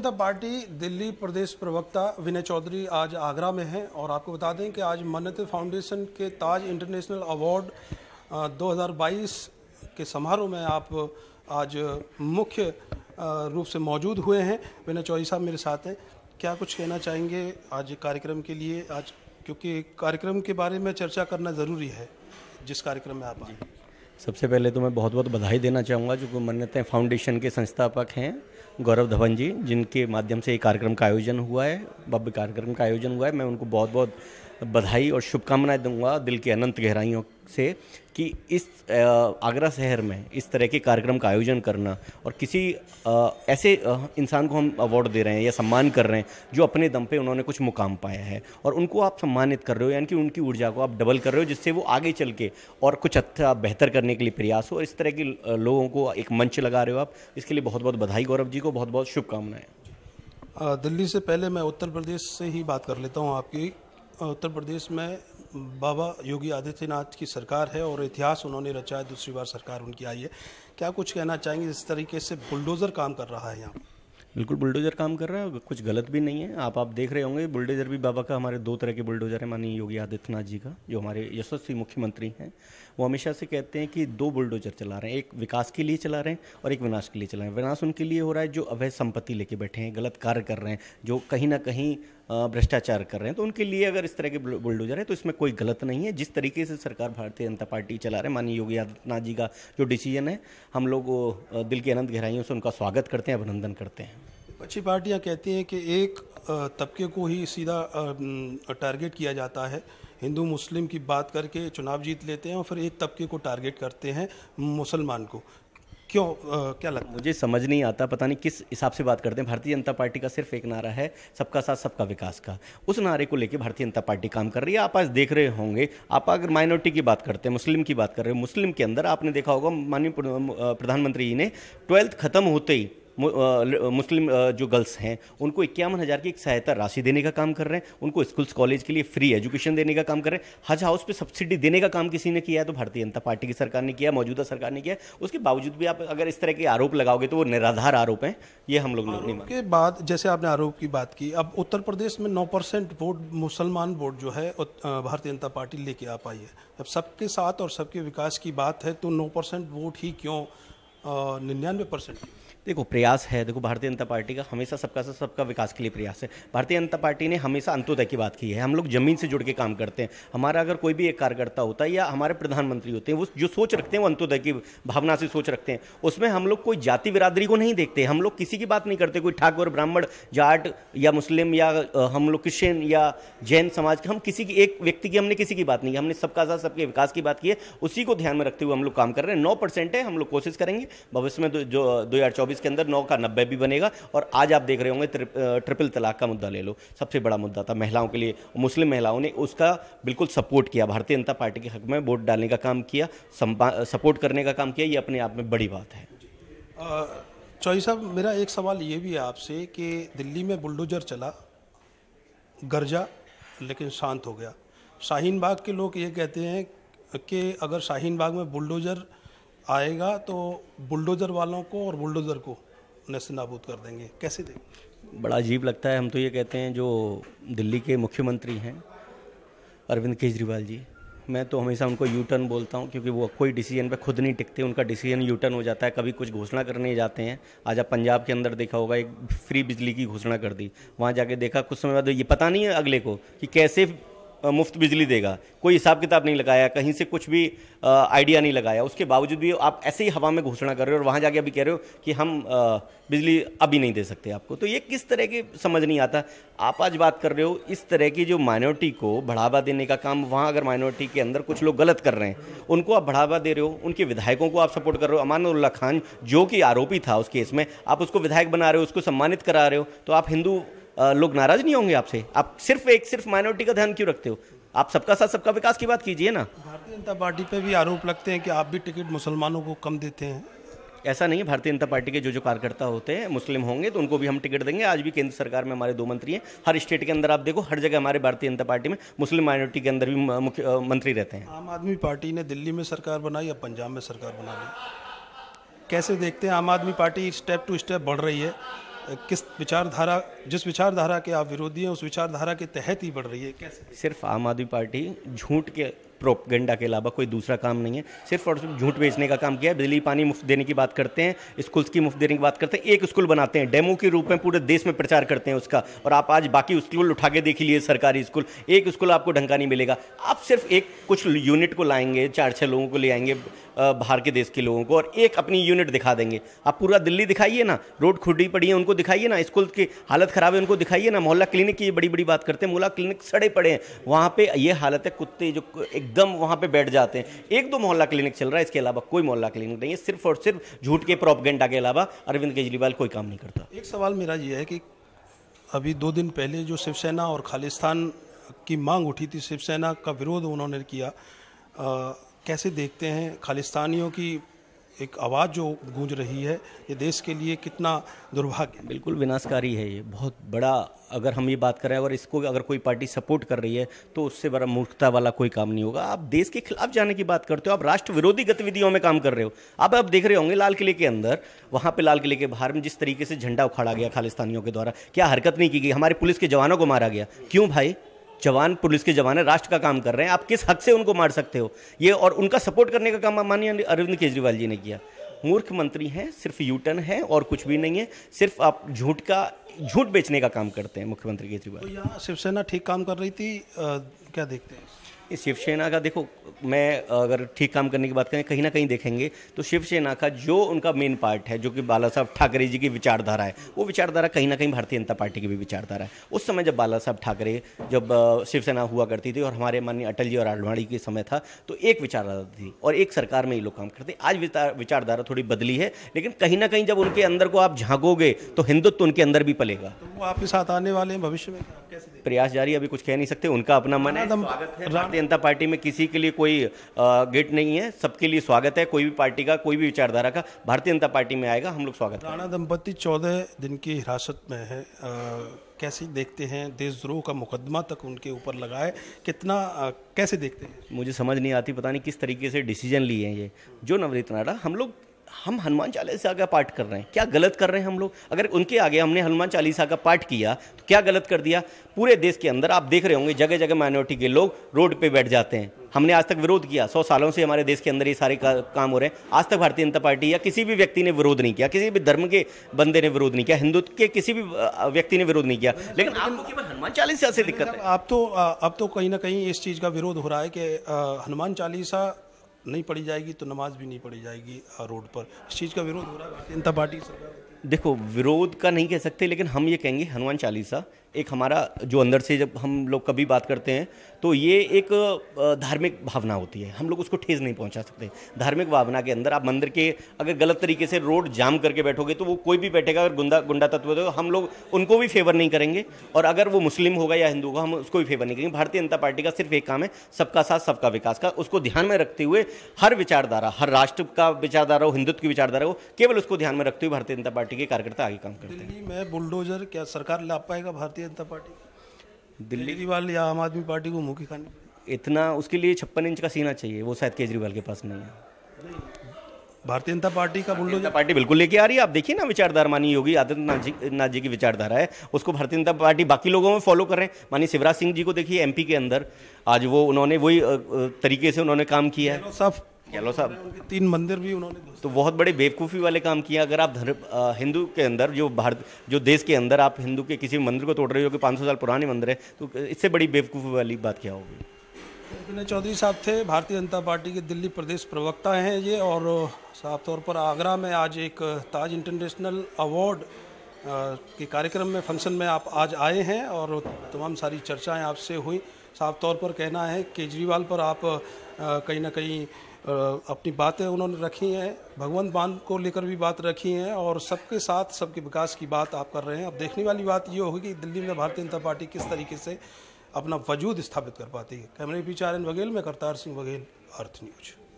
जनता पार्टी दिल्ली प्रदेश प्रवक्ता विनय चौधरी आज आगरा में हैं और आपको बता दें कि आज मन्नत फाउंडेशन के ताज इंटरनेशनल अवार्ड 2022 के समारोह में आप आज मुख्य रूप से मौजूद हुए हैं विनय चौधरी साहब मेरे साथ हैं क्या कुछ कहना चाहेंगे आज कार्यक्रम के लिए आज क्योंकि कार्यक्रम के बारे में चर्चा करना ज़रूरी है जिस कार्यक्रम में आप आए सबसे पहले तो मैं बहुत बहुत बधाई देना चाहूँगा जो मन्नतें फाउंडेशन के संस्थापक हैं गौरव धवन जी जिनके माध्यम से ये कार्यक्रम का आयोजन हुआ है भव्य कार्यक्रम का आयोजन हुआ है मैं उनको बहुत बहुत बधाई और शुभकामनाएं दूंगा दिल की अनंत गहराइयों से कि इस आगरा शहर में इस तरह के कार्यक्रम का आयोजन करना और किसी ऐसे इंसान को हम अवार्ड दे रहे हैं या सम्मान कर रहे हैं जो अपने दम पे उन्होंने कुछ मुकाम पाया है और उनको आप सम्मानित कर रहे हो यानी कि उनकी ऊर्जा को आप डबल कर रहे हो जिससे वो आगे चल के और कुछ अच्छा बेहतर करने के लिए प्रयास हो और इस तरह के लोगों को एक मंच लगा रहे हो आप इसके लिए बहुत बहुत बधाई गौरव जी को बहुत बहुत शुभकामनाएं दिल्ली से पहले मैं उत्तर प्रदेश से ही बात कर लेता हूँ आपकी उत्तर प्रदेश में बाबा योगी आदित्यनाथ की सरकार है और इतिहास उन्होंने रचा है दूसरी बार सरकार उनकी आई है क्या कुछ कहना चाहेंगे इस तरीके से बुलडोज़र काम कर रहा है यहाँ बिल्कुल बुलडोज़र काम कर रहा है कुछ गलत भी नहीं है आप आप देख रहे होंगे बुलडोज़र भी बाबा का हमारे दो तरह के बुलडोज़र हैं माननीय योगी आदित्यनाथ जी का जो हमारे यशस्वी मुख्यमंत्री हैं वो हमेशा से कहते हैं कि दो बुलडोज़र चला रहे हैं एक विकास के लिए चला रहे हैं और एक विनाश के लिए चला रहे हैं विनाश उनके लिए हो रहा है जो अवैध संपत्ति लेके बैठे हैं गलत कार्य कर रहे हैं जो कहीं ना कहीं भ्रष्टाचार कर रहे हैं तो उनके लिए अगर इस तरह के बुलडोजर है तो इसमें कोई गलत नहीं है जिस तरीके से सरकार भारतीय जनता पार्टी चला रहे माननीय योगी आदित्यनाथ जी का जो डिसीजन है हम लोग दिल की अनंत गहराइयों से उनका स्वागत करते हैं अभिनंदन करते हैं अच्छी पार्टियाँ कहती हैं कि एक तबके को ही सीधा टारगेट किया जाता है हिंदू मुस्लिम की बात करके चुनाव जीत लेते हैं और फिर एक तबके को टारगेट करते हैं मुसलमान को क्यों आ, क्या लगता मुझे समझ नहीं आता पता नहीं किस हिसाब से बात करते हैं भारतीय जनता पार्टी का सिर्फ एक नारा है सबका साथ सबका विकास का उस नारे को लेकर भारतीय जनता पार्टी काम कर रही है आप आज देख रहे होंगे आप अगर माइनॉरिटी की बात करते हैं मुस्लिम की बात कर रहे हो मुस्लिम के अंदर आपने देखा होगा माननीय प्रधानमंत्री जी ने ट्वेल्थ खत्म होते ही मुस्लिम जो गर्ल्स हैं उनको इक्यावन हज़ार की एक सहायता राशि देने का काम कर रहे हैं उनको स्कूल्स कॉलेज के लिए फ्री एजुकेशन देने का काम कर रहे हैं हज हाउस पे सब्सिडी देने का काम किसी ने किया है तो भारतीय जनता पार्टी की सरकार ने किया मौजूदा सरकार ने किया उसके बावजूद भी आप अगर इस तरह के आरोप लगाओगे तो वो निराधार आरोप हैं ये हम लोग नहीं के बाद जैसे आपने आरोप की बात की अब उत्तर प्रदेश में नौ परसेंट वोट मुसलमान वोट जो है भारतीय जनता पार्टी लेके आ पाई है अब सबके साथ और सबके विकास की बात है तो नौ परसेंट वोट ही क्यों निन्यानवे परसेंट देखो प्रयास है देखो भारतीय जनता पार्टी का हमेशा सबका साथ सबका विकास के लिए प्रयास है भारतीय जनता पार्टी ने हमेशा अंत्योदय की बात की है हम लोग जमीन से जुड़ के काम करते हैं हमारा अगर कोई भी एक कार्यकर्ता होता है या हमारे प्रधानमंत्री होते हैं वो जो सोच रखते हैं वो अंत्योदय की भावना से सोच रखते हैं उसमें हम लोग कोई जाति बिरादरी को नहीं देखते हम लोग किसी की बात नहीं करते कोई ठाकुर ब्राह्मण जाट या मुस्लिम या हम लोग क्रिश्चियन या जैन समाज के हम किसी की एक व्यक्ति की हमने किसी की बात नहीं की हमने सबका साथ सबके विकास की बात की है उसी को ध्यान में रखते हुए हम लोग काम कर रहे हैं नौ परसेंट है हम लोग कोशिश करेंगे भविष्य में दो, जो दो 2024 के अंदर नौ का नब्बे भी बनेगा और आज आप देख रहे होंगे त्रिप, ट्रिपल तलाक का मुद्दा ले लो सबसे बड़ा मुद्दा था महिलाओं के लिए मुस्लिम महिलाओं ने उसका बिल्कुल सपोर्ट किया भारतीय जनता पार्टी के हक में वोट डालने का काम किया सपोर्ट करने का काम किया ये अपने आप में बड़ी बात है चौधरी साहब मेरा एक सवाल ये भी है आपसे कि दिल्ली में बुलडोजर चला गरजा लेकिन शांत हो गया शाहीन बाग के लोग ये कहते हैं कि अगर शाहीन बाग में बुलडोजर आएगा तो बुलडोज़र वालों को और बुलडोज़र को नस्ल नाबूद कर देंगे कैसे देंगे बड़ा अजीब लगता है हम तो ये कहते हैं जो दिल्ली के मुख्यमंत्री हैं अरविंद केजरीवाल जी मैं तो हमेशा उनको यू टर्न बोलता हूँ क्योंकि वो कोई डिसीजन पे खुद नहीं टिकते उनका डिसीजन यू टर्न हो जाता है कभी कुछ घोषणा करने जाते हैं आज आप पंजाब के अंदर देखा होगा एक फ्री बिजली की घोषणा कर दी वहाँ जाके देखा कुछ समय बाद ये पता नहीं है अगले को कि कैसे मुफ्त बिजली देगा कोई हिसाब किताब नहीं लगाया कहीं से कुछ भी आइडिया नहीं लगाया उसके बावजूद भी आप ऐसे ही हवा में घोषणा कर रहे हो और वहाँ जाके अभी कह रहे हो कि हम बिजली अभी नहीं दे सकते आपको तो ये किस तरह की समझ नहीं आता आप आज बात कर रहे हो इस तरह की जो माइनॉरिटी को बढ़ावा देने का काम वहाँ अगर माइनॉरिटी के अंदर कुछ लोग गलत कर रहे हैं उनको आप बढ़ावा दे रहे हो उनके विधायकों को आप सपोर्ट कर रहे हो अमानुल्ला खान जो कि आरोपी था उस केस में आप उसको विधायक बना रहे हो उसको सम्मानित करा रहे हो तो आप हिंदू लोग नाराज नहीं होंगे आपसे आप सिर्फ एक सिर्फ माइनॉरिटी का ध्यान क्यों रखते हो आप सबका साथ सबका विकास की बात कीजिए ना भारतीय जनता पार्टी पे भी आरोप लगते हैं कि आप भी टिकट मुसलमानों को कम देते हैं ऐसा नहीं है भारतीय जनता पार्टी के जो जो कार्यकर्ता होते हैं मुस्लिम होंगे तो उनको भी हम टिकट देंगे आज भी केंद्र सरकार में हमारे दो मंत्री हैं हर स्टेट के अंदर आप देखो हर जगह हमारे भारतीय जनता पार्टी में मुस्लिम माइनॉरिटी के अंदर भी मुख्य मंत्री रहते हैं आम आदमी पार्टी ने दिल्ली में सरकार बनाई या पंजाब में सरकार बना ली कैसे देखते हैं आम आदमी पार्टी स्टेप टू स्टेप बढ़ रही है किस विचारधारा जिस विचारधारा के आप विरोधी हैं उस विचारधारा के तहत ही बढ़ रही है कैसे सिर्फ आम आदमी पार्टी झूठ के प्रोपगेंडा के अलावा कोई दूसरा काम नहीं है सिर्फ और सिर्फ झूठ बेचने का काम किया है बिजली पानी मुफ्त देने की बात करते हैं स्कूल्स की मुफ्त देने की बात करते हैं एक स्कूल बनाते हैं डेमो के रूप में पूरे देश में प्रचार करते हैं उसका और आप आज बाकी स्कूल उठा के देख लीजिए सरकारी स्कूल एक स्कूल आपको ढंका नहीं मिलेगा आप सिर्फ एक कुछ यूनिट को लाएंगे चार छः लोगों को ले आएंगे बाहर के देश के लोगों को और एक अपनी यूनिट दिखा देंगे आप पूरा दिल्ली दिखाइए ना रोड खुडी पड़ी है उनको दिखाइए ना स्कूल की हालत ख़राब है उनको दिखाइए ना मोहल्ला क्लिनिक की बड़ी बड़ी बात करते हैं मोहल्ला क्लिनिक सड़े पड़े हैं वहाँ पे ये हालत है कुत्ते जो एक एकदम वहाँ पे बैठ जाते हैं एक दो मोहल्ला क्लिनिक चल रहा है इसके अलावा कोई मोहल्ला क्लिनिक नहीं है सिर्फ और सिर्फ झूठ के प्रोपगेंडा के अलावा अरविंद केजरीवाल कोई काम नहीं करता एक सवाल मेरा ये है कि अभी दो दिन पहले जो शिवसेना और खालिस्तान की मांग उठी थी शिवसेना का विरोध उन्होंने किया आ, कैसे देखते हैं खालिस्तानियों की एक आवाज़ जो गूंज रही है ये देश के लिए कितना दुर्भाग्य बिल्कुल विनाशकारी है ये बहुत बड़ा अगर हम ये बात कर रहे हैं और इसको अगर कोई पार्टी सपोर्ट कर रही है तो उससे बड़ा मूर्खता वाला कोई काम नहीं होगा आप देश के खिलाफ जाने की बात करते हो आप राष्ट्र विरोधी गतिविधियों में काम कर रहे हो आप आप देख रहे होंगे लाल किले के अंदर वहाँ पर लाल किले के बाहर में जिस तरीके से झंडा उखाड़ा गया खालिस्तानियों के द्वारा क्या हरकत नहीं की गई हमारे पुलिस के जवानों को मारा गया क्यों भाई जवान पुलिस के जवान है राष्ट्र का काम कर रहे हैं आप किस हक से उनको मार सकते हो ये और उनका सपोर्ट करने का काम माननीय अरविंद केजरीवाल जी ने किया मूर्ख मंत्री हैं सिर्फ यूटर्न है और कुछ भी नहीं है सिर्फ आप झूठ का झूठ बेचने का काम करते हैं मुख्यमंत्री केजरीवाल तो यहाँ शिवसेना ठीक काम कर रही थी आ, क्या देखते हैं शिवसेना का देखो मैं अगर ठीक काम करने की बात करें कहीं ना कहीं देखेंगे तो शिवसेना का जो उनका मेन पार्ट है जो कि बाला साहब ठाकरे जी की विचारधारा है वो विचारधारा कहीं ना कहीं भारतीय जनता पार्टी की भी विचारधारा है उस समय जब बाला साहब ठाकरे जब शिवसेना हुआ करती थी और हमारे माननीय अटल जी और आडवाणी के समय था तो एक विचारधारा थी और एक सरकार में ये लोग काम करते आज विचारधारा थोड़ी बदली है लेकिन कहीं ना कहीं जब उनके अंदर को आप झांकोगे तो हिंदुत्व उनके अंदर भी पलेगा तो वो आपके साथ आने वाले हैं भविष्य में प्रयास जारी अभी कुछ कह नहीं सकते उनका अपना मन है जनता पार्टी में किसी के लिए कोई गेट नहीं है सबके लिए स्वागत है कोई भी पार्टी का कोई भी विचारधारा का भारतीय जनता पार्टी में आएगा हम लोग स्वागत राणा दंपति चौदह दिन की हिरासत में है कैसे देखते हैं देशद्रोह का मुकदमा तक उनके ऊपर लगा है कितना आ, कैसे देखते हैं मुझे समझ नहीं आती पता नहीं किस तरीके से डिसीजन लिए हैं ये जो नवनीत नाडा हम लोग हम हनुमान चालीसा का पाठ कर रहे हैं क्या गलत कर रहे हैं हम लोग अगर उनके आगे हमने हनुमान चालीसा का पाठ किया तो क्या गलत कर दिया पूरे देश के अंदर आप देख रहे होंगे जगह जगह माइनॉरिटी के लोग रोड पे बैठ जाते हैं हमने आज तक विरोध किया सौ सालों से हमारे देश के अंदर ये सारे का, काम हो रहे हैं आज तक भारतीय जनता पार्टी या किसी भी व्यक्ति ने विरोध नहीं किया किसी भी धर्म के बंदे ने विरोध नहीं किया हिंदुत्व के किसी भी व्यक्ति ने विरोध नहीं किया लेकिन हनुमान चालीसा से दिक्कत है आप तो अब तो कहीं ना कहीं इस चीज़ का विरोध हो रहा है कि हनुमान चालीसा नहीं पढ़ी जाएगी तो नमाज भी नहीं पढ़ी जाएगी रोड पर इस चीज़ का विरोध हो रहा है भारतीय जनता पार्टी देखो विरोध का नहीं कह सकते लेकिन हम ये कहेंगे हनुमान चालीसा एक हमारा जो अंदर से जब हम लोग कभी बात करते हैं तो ये एक धार्मिक भावना होती है हम लोग उसको ठेस नहीं पहुंचा सकते धार्मिक भावना के अंदर आप मंदिर के अगर गलत तरीके से रोड जाम करके बैठोगे तो वो कोई भी बैठेगा अगर गुंडा गुंडा तत्व तो हम लोग उनको भी फेवर नहीं करेंगे और अगर वो मुस्लिम होगा या हिंदू होगा हम उसको भी फेवर नहीं करेंगे भारतीय जनता पार्टी का सिर्फ एक काम है सबका साथ सबका विकास का उसको ध्यान में रखते हुए हर विचारधारा हर राष्ट्र का विचारधारा हो हिंदुत्व की विचारधारा हो केवल उसको ध्यान में रखते हुए भारतीय जनता पार्टी के कार्यकर्ता आगे काम करते हैं मैं बुलडोजर क्या सरकार ला पाएगा भारतीय भारतीय जनता पार्टी दिल्ली केजरीवाल या आम आदमी पार्टी को मुँह की खानी इतना उसके लिए छप्पन इंच का सीना चाहिए वो शायद केजरीवाल के पास नहीं है भारतीय जनता पार्टी का बुलडोजर पार्टी बिल्कुल लेके आ रही है आप देखिए ना विचारधारा मानी योगी आदित्यनाथ जी नाथ जी की विचारधारा है उसको भारतीय जनता पार्टी बाकी लोगों में फॉलो कर रहे हैं मानी शिवराज सिंह जी को देखिए एमपी के अंदर आज वो उन्होंने वही तरीके से उन्होंने काम किया है साहब गहलोत साहब तीन मंदिर भी उन्होंने तो बहुत बड़े बेवकूफ़ी वाले काम किया अगर आप धर्म हिंदू के अंदर जो भारत जो देश के अंदर आप हिंदू के किसी मंदिर को तोड़ रहे हो कि 500 साल पुराने मंदिर है तो इससे बड़ी बेवकूफ़ी वाली बात क्या होगी विनय चौधरी साहब थे भारतीय जनता पार्टी के दिल्ली प्रदेश प्रवक्ता हैं ये और साफ तौर पर आगरा में आज एक ताज इंटरनेशनल अवार्ड के कार्यक्रम में फंक्शन में आप आज आए हैं और तमाम सारी चर्चाएँ आपसे हुई साफ तौर पर कहना है केजरीवाल पर आप कहीं ना कहीं अपनी बातें उन्होंने रखी हैं भगवंत मान को लेकर भी बात रखी हैं और सबके साथ सबके विकास की बात आप कर रहे हैं अब देखने वाली बात ये होगी कि दिल्ली में भारतीय जनता पार्टी किस तरीके से अपना वजूद स्थापित कर पाती है कैमरे पीछे आर एन बघेल में करतार सिंह बघेल अर्थ न्यूज़